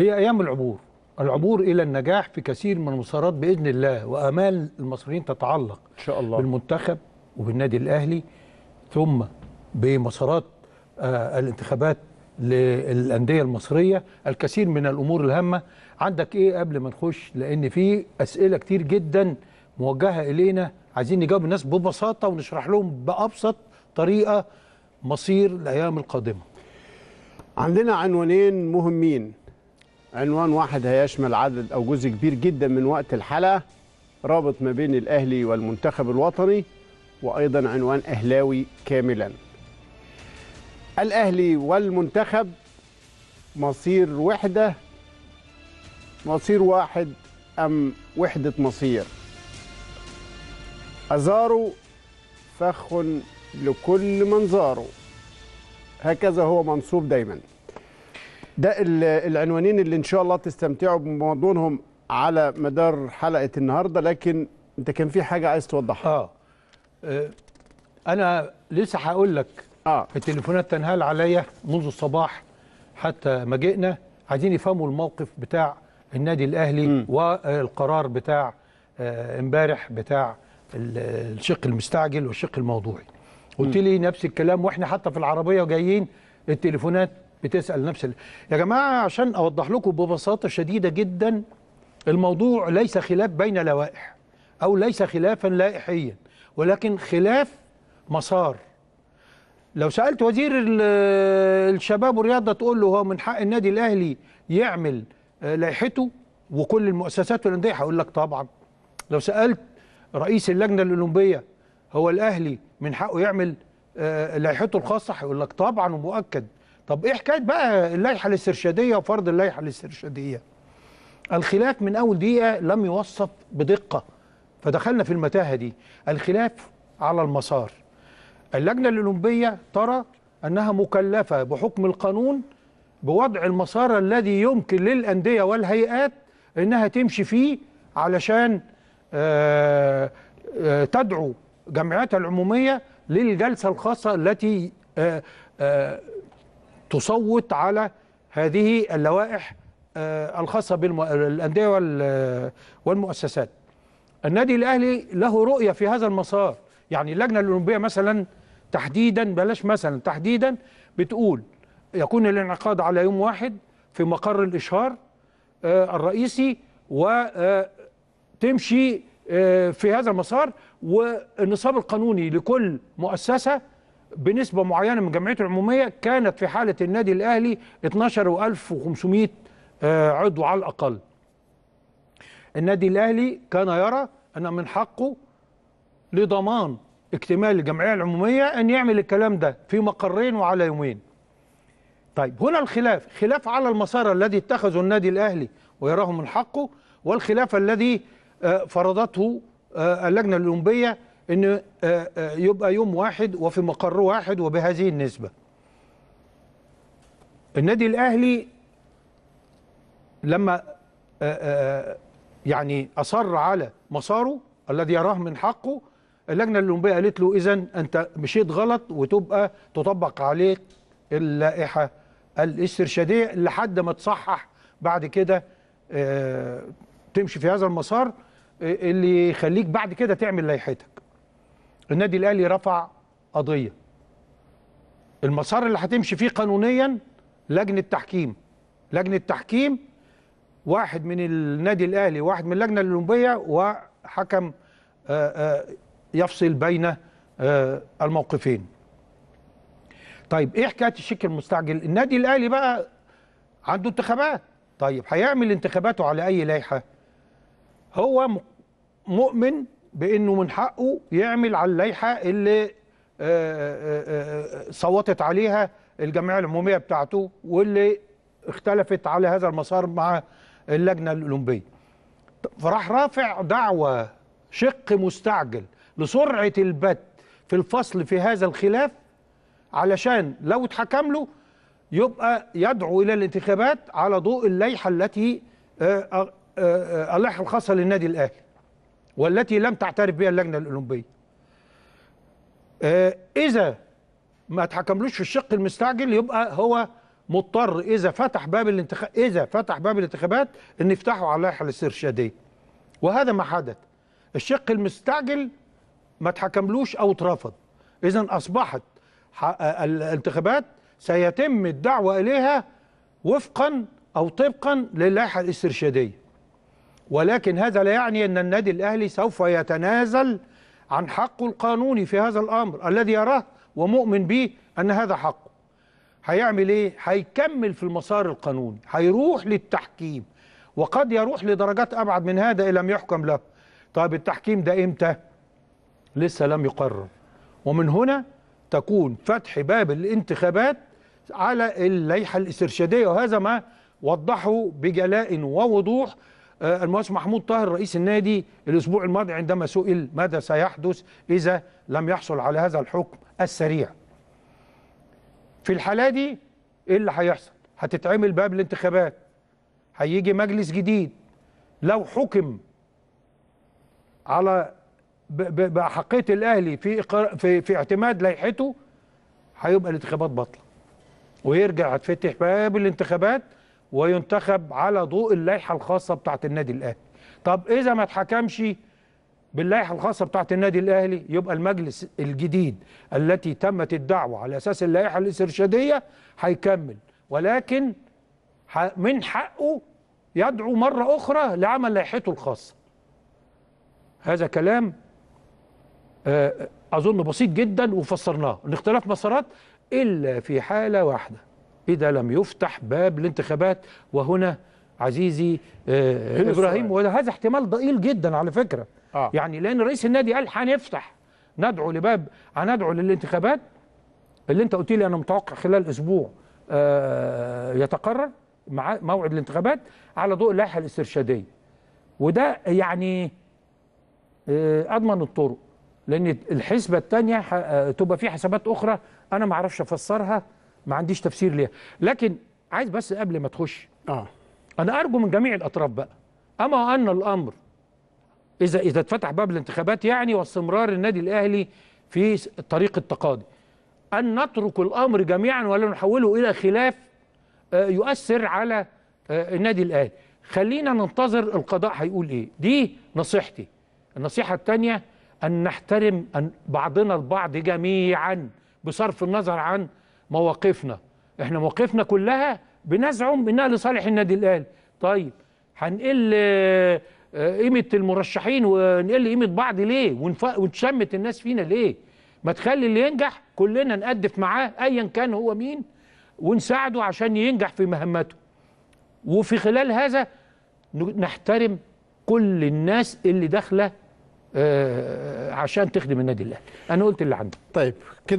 هي أيام العبور العبور إلى النجاح في كثير من المسارات بإذن الله وآمال المصريين تتعلق إن شاء الله بالمنتخب وبالنادي الأهلي ثم بمسارات آه، الانتخابات للأندية المصرية الكثير من الأمور الهامة عندك إيه قبل ما نخش لأن في أسئلة كتير جدا موجهة إلينا عايزين نجاوب الناس ببساطة ونشرح لهم بأبسط طريقة مصير الأيام القادمة عندنا عنوانين مهمين عنوان واحد هيشمل عدد أو جزء كبير جدا من وقت الحلقة رابط ما بين الأهلي والمنتخب الوطني وأيضا عنوان أهلاوي كاملا الأهلي والمنتخب مصير وحدة مصير واحد أم وحدة مصير أزاروا فخ لكل من زاروا هكذا هو منصوب دايماً ده العنوانين اللي ان شاء الله تستمتعوا بمضمونهم على مدار حلقه النهارده لكن انت كان في حاجه عايز توضحها آه. آه، انا لسه هقول لك اه التليفونات تنهال عليا منذ الصباح حتى ما جئنا عايزين يفهموا الموقف بتاع النادي الاهلي م. والقرار بتاع آه، امبارح بتاع الشق المستعجل والشق الموضوعي قلت لي نفس الكلام واحنا حتى في العربيه وجايين التليفونات بتسال نفس ال... يا جماعه عشان اوضح لكم ببساطه شديده جدا الموضوع ليس خلاف بين لوائح او ليس خلافا لائحيا ولكن خلاف مسار لو سالت وزير الشباب والرياضه تقول له هو من حق النادي الاهلي يعمل آه، لائحته وكل المؤسسات والانديه هيقول لك طبعا لو سالت رئيس اللجنه الاولمبيه هو الاهلي من حقه يعمل آه، لائحته الخاصه هيقول لك طبعا ومؤكد طب ايه حكايه بقى اللائحه الاسترشاديه وفرض اللائحه الاسترشاديه الخلاف من اول دقيقه لم يوصف بدقه فدخلنا في المتاهه دي الخلاف على المسار اللجنه الاولمبيه ترى انها مكلفه بحكم القانون بوضع المسار الذي يمكن للانديه والهيئات انها تمشي فيه علشان آه، آه، تدعو جمعياتها العموميه للجلسه الخاصه التي آه، تصوت على هذه اللوائح آه، الخاصة بالأندية والمؤسسات النادي الأهلي له رؤية في هذا المسار يعني اللجنة الأولمبية مثلا تحديدا بلاش مثلا تحديدا بتقول يكون الانعقاد على يوم واحد في مقر الإشهار آه، الرئيسي وتمشي آه، في هذا المسار والنصاب القانوني لكل مؤسسة بنسبة معينة من جمعيته العمومية كانت في حالة النادي الأهلي 12500 آه، عضو على الأقل النادي الأهلي كان يرى أن من حقه لضمان اكتمال الجمعية العمومية أن يعمل الكلام ده في مقرين وعلى يومين طيب هنا الخلاف خلاف على المسار الذي اتخذه النادي الأهلي ويراه من حقه والخلاف الذي آه، فرضته آه، اللجنة الأولمبية ان آه، آه، يبقى يوم واحد وفي مقر واحد وبهذه النسبه النادي الاهلي لما آه، يعني اصر على مساره الذي يراه من حقه اللجنه الاولمبيه قالت له اذا انت مشيت غلط وتبقى تطبق عليك اللائحه الاسترشاديه لحد ما تصحح بعد كده تمشي في هذا المسار اللي يخليك بعد كده تعمل لائحتك النادي الاهلي رفع قضيه المسار اللي هتمشي فيه قانونيا لجنه تحكيم لجنه تحكيم واحد من النادي الاهلي واحد من اللجنه الاولمبيه وحكم آه، آه، يفصل بين آه، الموقفين طيب ايه حكايه الشك المستعجل النادي الاهلي بقى عنده انتخابات طيب هيعمل انتخاباته على اي لائحه هو مؤمن بانه من حقه يعمل على اللائحه اللي آه، آه، آه، صوتت عليها الجمعيه العموميه بتاعته واللي اختلفت على هذا المسار مع اللجنه الاولمبيه. فراح رافع دعوه شق مستعجل لسرعه البت في الفصل في هذا الخلاف علشان لو اتحكم له يبقى يدعو الى الانتخابات على ضوء اللائحه التي اللائحه الخاصه للنادي الاهلي. والتي لم تعترف بها اللجنة الأولمبية آه، إذا ما تحكملوش في الشق المستعجل يبقى هو مضطر إذا فتح باب الانتخاب إذا فتح باب الانتخابات إن يفتحوا على اللائحة الاسترشادية وهذا ما حدث الشق المستعجل ما تحكملوش أو اترفض إذا أصبحت الانتخابات سيتم الدعوة إليها وفقا أو طبقا للائحة الاسترشادية ولكن هذا لا يعني أن النادي الأهلي سوف يتنازل عن حقه القانوني في هذا الأمر الذي يراه ومؤمن به أن هذا حقه هيعمل إيه؟ هيكمل في المسار القانوني هيروح للتحكيم وقد يروح لدرجات أبعد من هذا إن لم يحكم له طيب التحكيم ده إمتى؟ لسه لم يقرر ومن هنا تكون فتح باب الانتخابات على اللائحة الاسترشادية وهذا ما وضحه بجلاء ووضوح آه، المهندس محمود طاهر رئيس النادي الاسبوع الماضي عندما سئل ماذا سيحدث اذا لم يحصل على هذا الحكم السريع في الحاله دي ايه اللي هيحصل هتتعمل باب الانتخابات هيجي مجلس جديد لو حكم على باحقيه الاهلي في في في اعتماد لائحته هيبقى الانتخابات باطله ويرجع هتفتح باب الانتخابات وينتخب على ضوء اللائحه الخاصه بتاعت النادي الاهلي طب اذا ما اتحكمش باللائحه الخاصه بتاعت النادي الاهلي يبقى المجلس الجديد التي تمت الدعوه على اساس اللائحه الاسترشاديه هيكمل ولكن من حقه يدعو مره اخرى لعمل لائحته الخاصه هذا كلام آه، اظن بسيط جدا وفسرناه الاختلاف مسارات الا في حاله واحده إذا لم يفتح باب الانتخابات وهنا عزيزي آه، إبراهيم وهذا احتمال ضئيل جدا على فكرة آه. يعني لأن رئيس النادي قال هنفتح ندعو لباب هندعو للانتخابات اللي أنت قلت لي أنا متوقع خلال أسبوع آه يتقرر مع موعد الانتخابات على ضوء اللائحة الاسترشادية وده يعني آه أضمن الطرق لأن الحسبة الثانية آه، تبقى في حسابات أخرى أنا ما أعرفش أفسرها ما عنديش تفسير ليها لكن عايز بس قبل ما تخش اه انا ارجو من جميع الاطراف بقى اما ان الامر اذا اذا اتفتح باب الانتخابات يعني واستمرار النادي الاهلي في طريق التقاضي ان نترك الامر جميعا ولا نحوله الى خلاف آه، يؤثر على آه، النادي الاهلي خلينا ننتظر القضاء هيقول ايه دي نصيحتي النصيحه الثانيه ان نحترم أن بعضنا البعض جميعا بصرف النظر عن مواقفنا احنا مواقفنا كلها بنزعم انها لصالح النادي الاهلي طيب هنقل آه، قيمه المرشحين ونقل قيمه بعض ليه ونشمت الناس فينا ليه ما تخلي اللي ينجح كلنا نقدف معاه ايا كان هو مين ونساعده عشان ينجح في مهمته وفي خلال هذا نحترم كل الناس اللي داخله آه، عشان تخدم النادي الاهلي انا قلت اللي عندي طيب كده